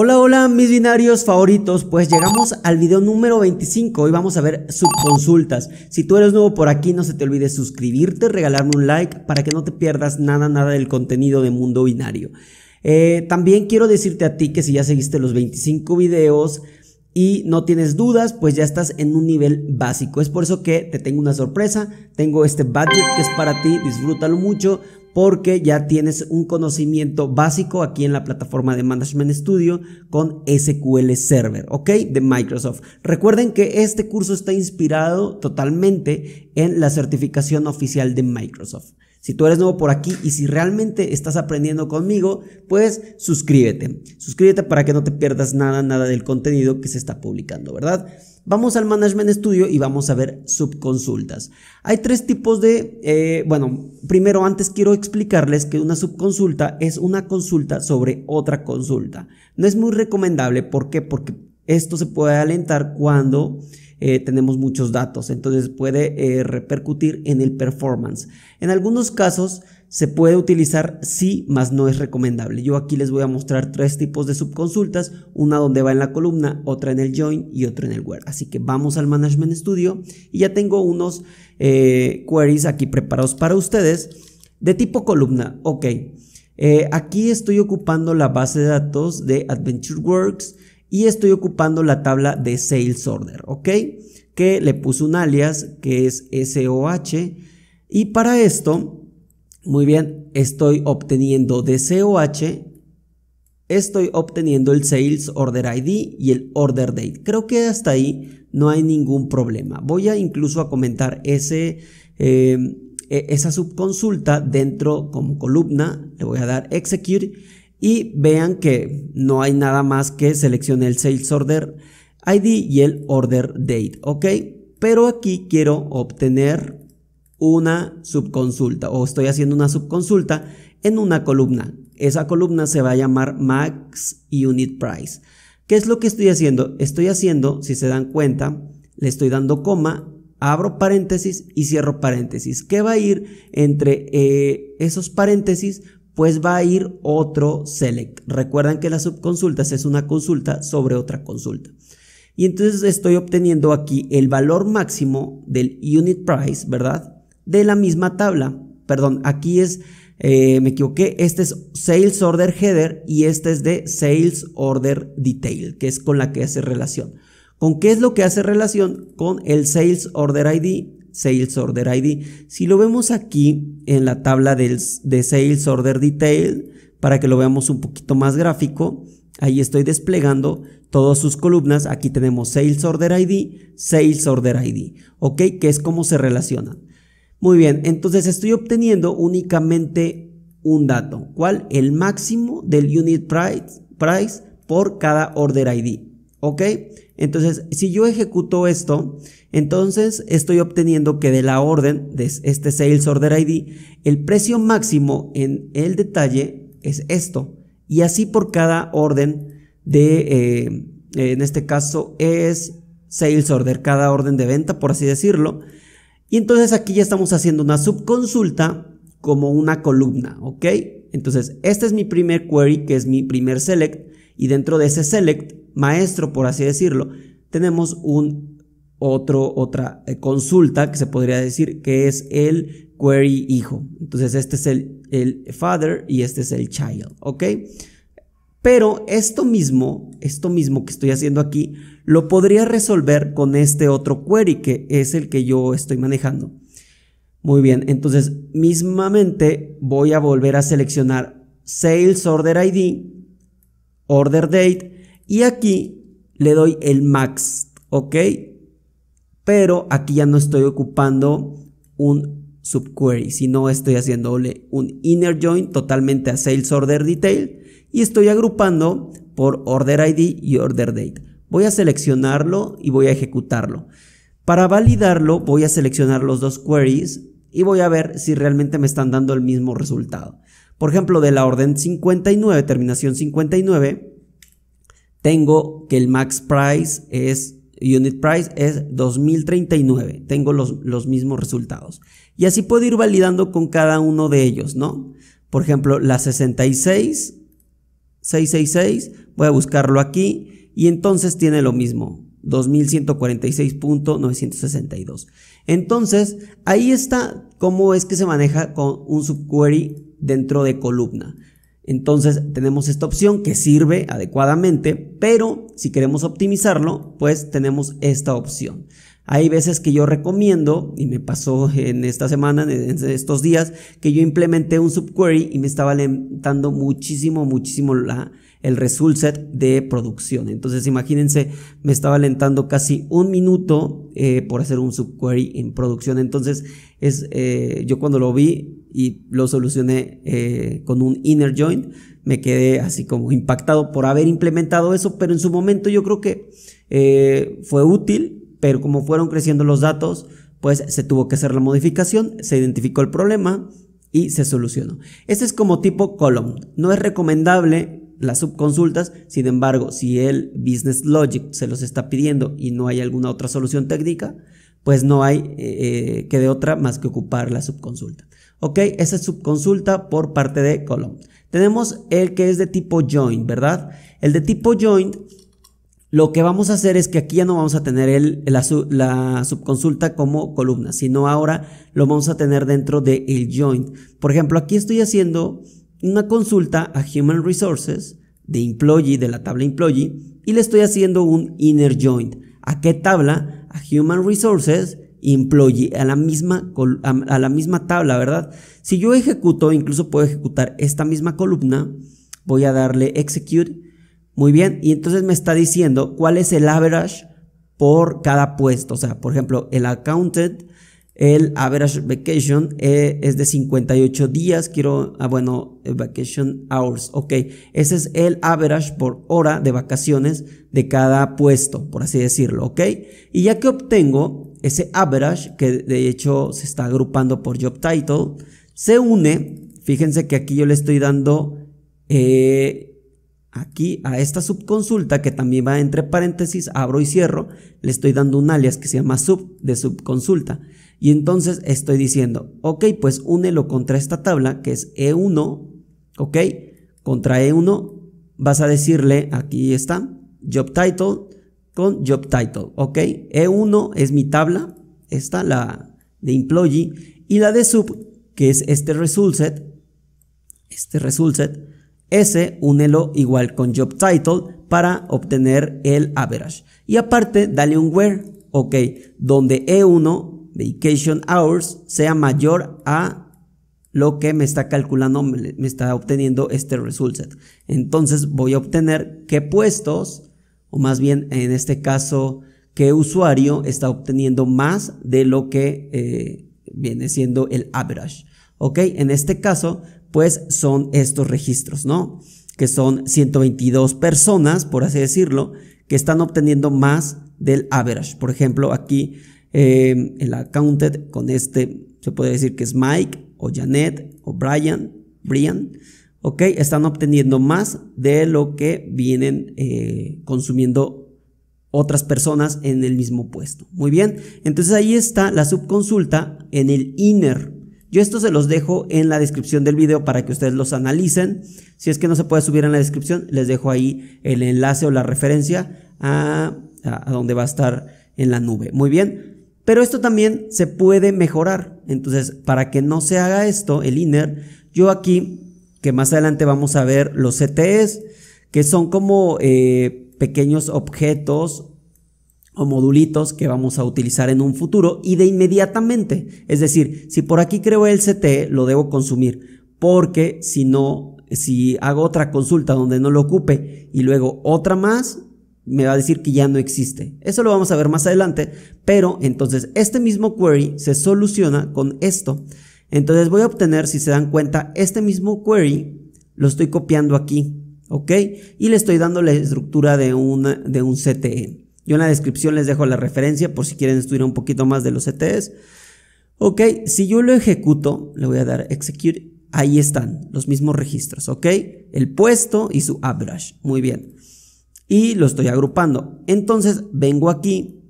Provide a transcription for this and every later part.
Hola, hola mis binarios favoritos, pues llegamos al video número 25 hoy vamos a ver subconsultas. Si tú eres nuevo por aquí no se te olvide suscribirte, regalarme un like para que no te pierdas nada, nada del contenido de Mundo Binario. Eh, también quiero decirte a ti que si ya seguiste los 25 videos y no tienes dudas, pues ya estás en un nivel básico. Es por eso que te tengo una sorpresa, tengo este budget que es para ti, disfrútalo mucho, porque ya tienes un conocimiento básico aquí en la plataforma de Management Studio con SQL Server, ¿ok? De Microsoft. Recuerden que este curso está inspirado totalmente en la certificación oficial de Microsoft. Si tú eres nuevo por aquí y si realmente estás aprendiendo conmigo, pues suscríbete. Suscríbete para que no te pierdas nada, nada del contenido que se está publicando, ¿verdad? Vamos al Management Studio y vamos a ver subconsultas. Hay tres tipos de, eh, bueno, Primero, antes quiero explicarles que una subconsulta es una consulta sobre otra consulta. No es muy recomendable, ¿por qué? Porque esto se puede alentar cuando eh, tenemos muchos datos, entonces puede eh, repercutir en el performance. En algunos casos, se puede utilizar sí, más no es recomendable. Yo aquí les voy a mostrar tres tipos de subconsultas, una donde va en la columna, otra en el join y otra en el where. Así que vamos al Management Studio y ya tengo unos eh, queries aquí preparados para ustedes de tipo columna. Ok, eh, aquí estoy ocupando la base de datos de AdventureWorks y estoy ocupando la tabla de Sales Order, ok, que le puse un alias que es SOH y para esto muy bien, estoy obteniendo de COH, estoy obteniendo el Sales Order ID y el Order Date. Creo que hasta ahí no hay ningún problema. Voy a incluso a comentar ese, em, e, esa subconsulta dentro como columna. Le voy a dar Execute y vean que no hay nada más que seleccione el Sales Order ID y el Order Date. ¿Ok? Pero aquí quiero obtener una subconsulta o estoy haciendo una subconsulta en una columna. Esa columna se va a llamar Max Unit Price. ¿Qué es lo que estoy haciendo? Estoy haciendo, si se dan cuenta, le estoy dando coma, abro paréntesis y cierro paréntesis. ¿Qué va a ir entre eh, esos paréntesis? Pues va a ir otro select. Recuerdan que las subconsultas es una consulta sobre otra consulta. Y entonces estoy obteniendo aquí el valor máximo del unit price, ¿verdad? de la misma tabla. Perdón, aquí es, eh, me equivoqué, este es Sales Order Header y este es de Sales Order Detail, que es con la que hace relación. ¿Con qué es lo que hace relación? Con el Sales Order ID, Sales Order ID. Si lo vemos aquí en la tabla de Sales Order Detail, para que lo veamos un poquito más gráfico, ahí estoy desplegando todas sus columnas. Aquí tenemos Sales Order ID, Sales Order ID, ¿ok? Que es cómo se relacionan. Muy bien, entonces estoy obteniendo únicamente un dato. ¿Cuál? El máximo del unit price, por cada order ID. ¿Ok? Entonces, si yo ejecuto esto, entonces estoy obteniendo que de la orden, de este sales order ID, el precio máximo en el detalle es esto. Y así por cada orden de, eh, en este caso es sales order, cada orden de venta, por así decirlo. Y entonces aquí ya estamos haciendo una subconsulta como una columna, ¿ok? Entonces, este es mi primer query, que es mi primer select, y dentro de ese select, maestro, por así decirlo, tenemos un otro, otra eh, consulta que se podría decir que es el query hijo. Entonces, este es el, el father y este es el child, ¿ok? Pero esto mismo, esto mismo que estoy haciendo aquí, lo podría resolver con este otro query que es el que yo estoy manejando. Muy bien, entonces mismamente voy a volver a seleccionar Sales Order ID, Order Date y aquí le doy el max, ¿ok? Pero aquí ya no estoy ocupando un subquery, si no estoy haciéndole un inner join totalmente a sales order detail y estoy agrupando por order ID y order date. Voy a seleccionarlo y voy a ejecutarlo. Para validarlo voy a seleccionar los dos queries y voy a ver si realmente me están dando el mismo resultado. Por ejemplo, de la orden 59, terminación 59, tengo que el max price es, unit price es 2039. Tengo los, los mismos resultados. Y así puedo ir validando con cada uno de ellos, ¿no? Por ejemplo, la 66, 666, voy a buscarlo aquí y entonces tiene lo mismo, 2146.962. Entonces, ahí está cómo es que se maneja con un subquery dentro de columna. Entonces tenemos esta opción que sirve adecuadamente, pero si queremos optimizarlo, pues tenemos esta opción. Hay veces que yo recomiendo, y me pasó en esta semana, en estos días, que yo implementé un subquery y me estaba alentando muchísimo, muchísimo la, el result set de producción. Entonces, imagínense, me estaba alentando casi un minuto eh, por hacer un subquery en producción. Entonces, es, eh, yo cuando lo vi y lo solucioné eh, con un inner join, me quedé así como impactado por haber implementado eso, pero en su momento yo creo que fue útil pero como fueron creciendo los datos, pues se tuvo que hacer la modificación, se identificó el problema y se solucionó. Este es como tipo column. No es recomendable las subconsultas, sin embargo, si el business logic se los está pidiendo y no hay alguna otra solución técnica, pues no hay eh, que de otra más que ocupar la subconsulta. Ok, esa es subconsulta por parte de column. Tenemos el que es de tipo join, ¿verdad? El de tipo join lo que vamos a hacer es que aquí ya no vamos a tener la, subconsulta como columna, sino ahora lo vamos a tener dentro del joint Por ejemplo, aquí estoy haciendo una consulta a Human Resources de Employee, de la tabla Employee, y le estoy haciendo un inner join. ¿A qué tabla? A Human Resources Employee, a la misma, a la misma tabla, ¿verdad? Si yo ejecuto, incluso puedo ejecutar esta misma columna, voy a darle Execute muy bien, y entonces me está diciendo cuál es el average por cada puesto. O sea, por ejemplo, el accounted, el average vacation eh, es de 58 días. Quiero, ah, bueno, eh, vacation hours. Ok, ese es el average por hora de vacaciones de cada puesto, por así decirlo. Ok, y ya que obtengo ese average, que de hecho se está agrupando por job title, se une. Fíjense que aquí yo le estoy dando eh, Aquí a esta subconsulta que también va entre paréntesis, abro y cierro, le estoy dando un alias que se llama sub de subconsulta. Y entonces estoy diciendo, ok, pues únelo contra esta tabla que es E1, ok, contra E1 vas a decirle, aquí está, job title con job title, ok, E1 es mi tabla, esta la de employee y la de sub que es este result set, este result set, S únelo igual con job title para obtener el average. Y aparte, dale un where, ok, donde E1, vacation hours, sea mayor a lo que me está calculando, me está obteniendo este result set. Entonces voy a obtener qué puestos, o más bien en este caso, qué usuario está obteniendo más de lo que eh, viene siendo el average. Ok, en este caso pues son estos registros, ¿no? Que son 122 personas, por así decirlo, que están obteniendo más del average. Por ejemplo, aquí eh, el accounted con este, se puede decir que es Mike o Janet o Brian, Brian, ¿ok? Están obteniendo más de lo que vienen eh, consumiendo otras personas en el mismo puesto. Muy bien, entonces ahí está la subconsulta en el inner yo esto se los dejo en la descripción del video para que ustedes los analicen. Si es que no se puede subir en la descripción, les dejo ahí el enlace o la referencia a, donde va a estar en la nube. Muy bien. Pero esto también se puede mejorar. Entonces, para que no se haga esto, el inner, yo aquí, que más adelante vamos a ver los CTEs, que son como eh, pequeños objetos o modulitos que vamos a utilizar en un futuro y de inmediatamente. Es decir, si por aquí creo el CT, lo debo consumir, porque si no, si hago otra consulta donde no lo ocupe y luego otra más, me va a decir que ya no existe. Eso lo vamos a ver más adelante, pero entonces este mismo query se soluciona con esto. Entonces voy a obtener, si se dan cuenta, este mismo query lo estoy copiando aquí, ¿ok? Y le estoy dando la estructura de un, de un CTE. Yo en la descripción les dejo la referencia por si quieren estudiar un poquito más de los CTEs... E ok, si yo lo ejecuto, le voy a dar execute, ahí están los mismos registros, ok, el puesto y su average, muy bien. Y lo estoy agrupando. Entonces vengo aquí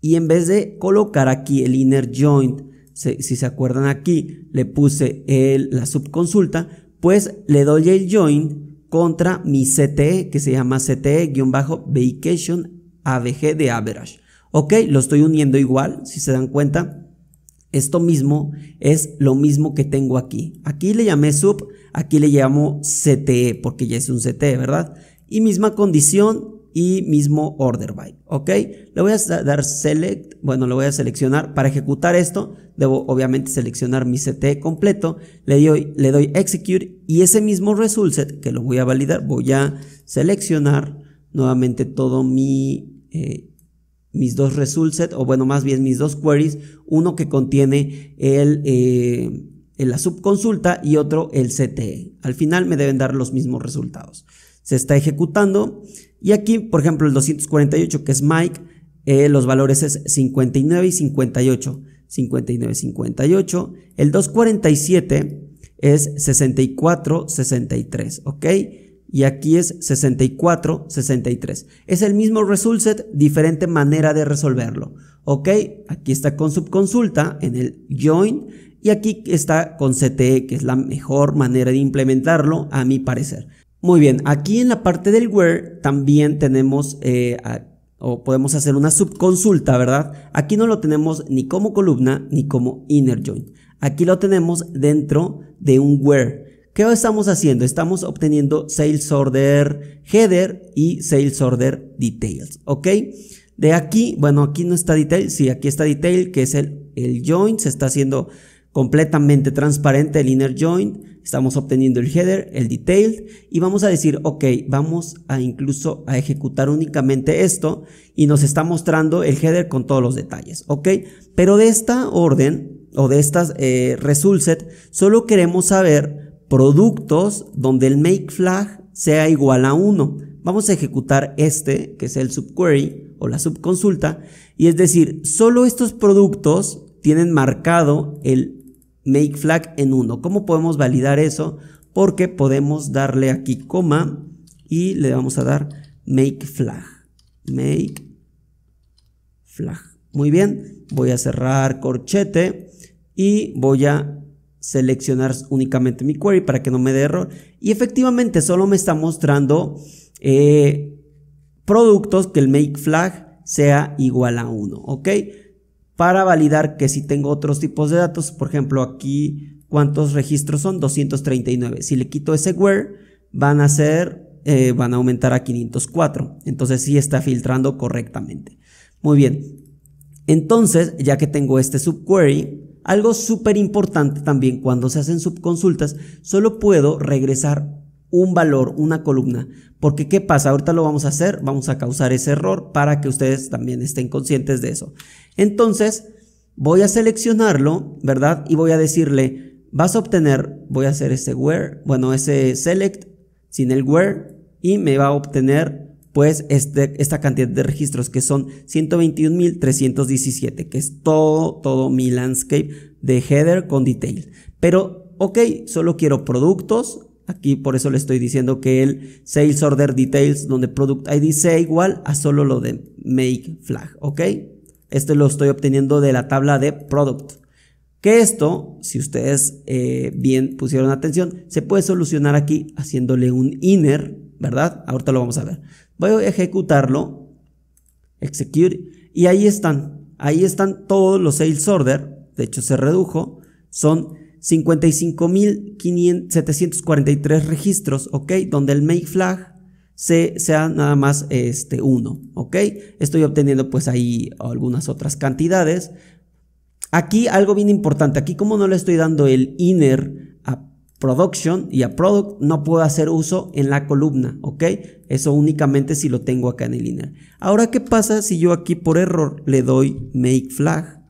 y en vez de colocar aquí el inner joint, si, se acuerdan aquí, le puse la subconsulta, pues le doy el join contra mi CTE que se llama CTE-vacation AVG de average. Ok, lo estoy uniendo igual, si se dan cuenta. Esto mismo es lo mismo que tengo aquí. Aquí le llamé sub, aquí le llamo CTE, porque ya es un CTE, ¿verdad? Y misma condición y mismo order Byte, ¿ok? Le voy a dar select, bueno, lo voy a seleccionar. Para ejecutar esto, debo obviamente seleccionar mi CTE completo. Le doy, le doy execute y ese mismo result set, que lo voy a validar, voy a seleccionar nuevamente todo mi eh, mis dos result set, o bueno, más bien mis dos queries, uno que contiene el, eh, la subconsulta y otro el CTE. Al final me deben dar los mismos resultados. Se está ejecutando y aquí, por ejemplo, el 248 que es Mike, eh, los valores es 59 y 58. 59, 58. El 247 es 64, 63, ¿ok? y aquí es 64, 63. Es el mismo result set, diferente manera de resolverlo. Ok, aquí está con subconsulta en el join y aquí está con CTE, que es la mejor manera de implementarlo a mi parecer. Muy bien, aquí en la parte del where también tenemos eh, o podemos hacer una subconsulta, ¿verdad? Aquí no lo tenemos ni como columna ni como inner join. Aquí lo tenemos dentro de un where. ¿Qué estamos haciendo? Estamos obteniendo Sales Order Header y Sales Order Details, ¿ok? De aquí, bueno, aquí no está Detail, sí, aquí está Detail, que es el, el Join, se está haciendo completamente transparente el Inner Join, estamos obteniendo el Header, el Detail, y vamos a decir, ok, vamos a incluso a ejecutar únicamente esto, y nos está mostrando el Header con todos los detalles, ¿ok? Pero de esta orden, o de estas eh, Result Set, solo queremos saber productos donde el make flag sea igual a 1. Vamos a ejecutar este, que es el subquery o la subconsulta, y es decir, solo estos productos tienen marcado el make flag en 1. ¿Cómo podemos validar eso? Porque podemos darle aquí coma y le vamos a dar make flag. Make flag. Muy bien, voy a cerrar corchete y voy a seleccionar únicamente mi query para que no me dé error. Y efectivamente solo me está mostrando eh, productos que el make flag sea igual a 1, ¿ok? Para validar que si tengo otros tipos de datos, por ejemplo aquí, ¿cuántos registros son? 239. Si le quito ese where, van a ser, eh, van a aumentar a 504. Entonces sí está filtrando correctamente. Muy bien. Entonces, ya que tengo este subquery, algo súper importante también cuando se hacen subconsultas, solo puedo regresar un valor, una columna. Porque ¿qué pasa? Ahorita lo vamos a hacer, vamos a causar ese error para que ustedes también estén conscientes de eso. Entonces, voy a seleccionarlo, ¿verdad? Y voy a decirle, vas a obtener, voy a hacer ese where, bueno, ese select sin el where y me va a obtener pues este, esta cantidad de registros que son 121.317, que es todo, todo mi landscape de header con detail. Pero, ok, solo quiero productos. Aquí por eso le estoy diciendo que el sales order details donde product ID sea igual a solo lo de make flag, ok. Este lo estoy obteniendo de la tabla de product. Que esto, si ustedes eh, bien pusieron atención, se puede solucionar aquí haciéndole un inner, ¿verdad? Ahorita lo vamos a ver. Voy a ejecutarlo. Execute. Y ahí están. Ahí están todos los sales order. De hecho, se redujo. Son 55.743 registros, ¿ok? Donde el make flag sea nada más este 1, ¿ok? Estoy obteniendo pues ahí algunas otras cantidades. Aquí algo bien importante, aquí como no le estoy dando el inner production y a product no puedo hacer uso en la columna, ¿ok? Eso únicamente si lo tengo acá en el inner. Ahora, ¿qué pasa si yo aquí por error le doy make flag?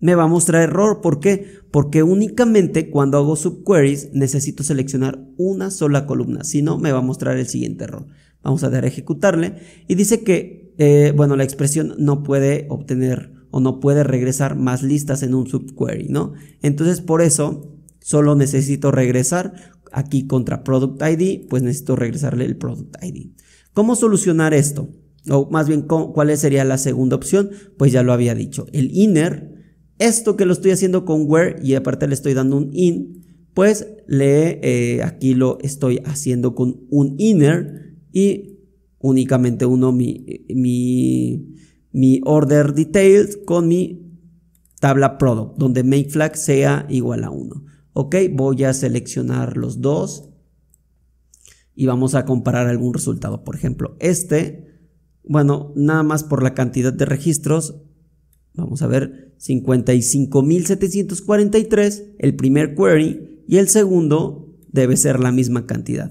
Me va a mostrar error, ¿por qué? Porque únicamente cuando hago subqueries necesito seleccionar una sola columna, si no me va a mostrar el siguiente error. Vamos a dar a ejecutarle y dice que, eh, bueno, la expresión no puede obtener o no puede regresar más listas en un subquery, ¿no? Entonces por eso Solo necesito regresar aquí contra Product ID, pues necesito regresarle el Product ID. ¿Cómo solucionar esto? O más bien, ¿cuál sería la segunda opción? Pues ya lo había dicho, el inner. Esto que lo estoy haciendo con where y aparte le estoy dando un in, pues le, eh, aquí lo estoy haciendo con un inner y únicamente uno mi, mi, mi order details con mi tabla product, donde make flag sea igual a 1. Ok, voy a seleccionar los dos y vamos a comparar algún resultado. Por ejemplo, este, bueno, nada más por la cantidad de registros, vamos a ver, 55.743, el primer query, y el segundo debe ser la misma cantidad.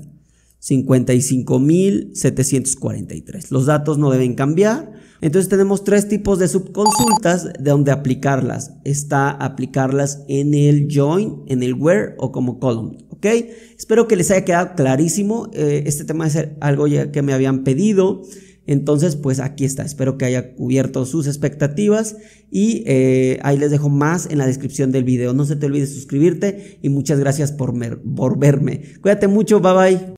55.743. Los datos no deben cambiar. Entonces tenemos tres tipos de subconsultas de donde aplicarlas. Está aplicarlas en el join, en el where o como column. ¿Ok? Espero que les haya quedado clarísimo. Eh, este tema es algo ya que me habían pedido. Entonces, pues aquí está. Espero que haya cubierto sus expectativas y eh, ahí les dejo más en la descripción del video. No se te olvide suscribirte y muchas gracias por, por verme. Cuídate mucho. Bye bye.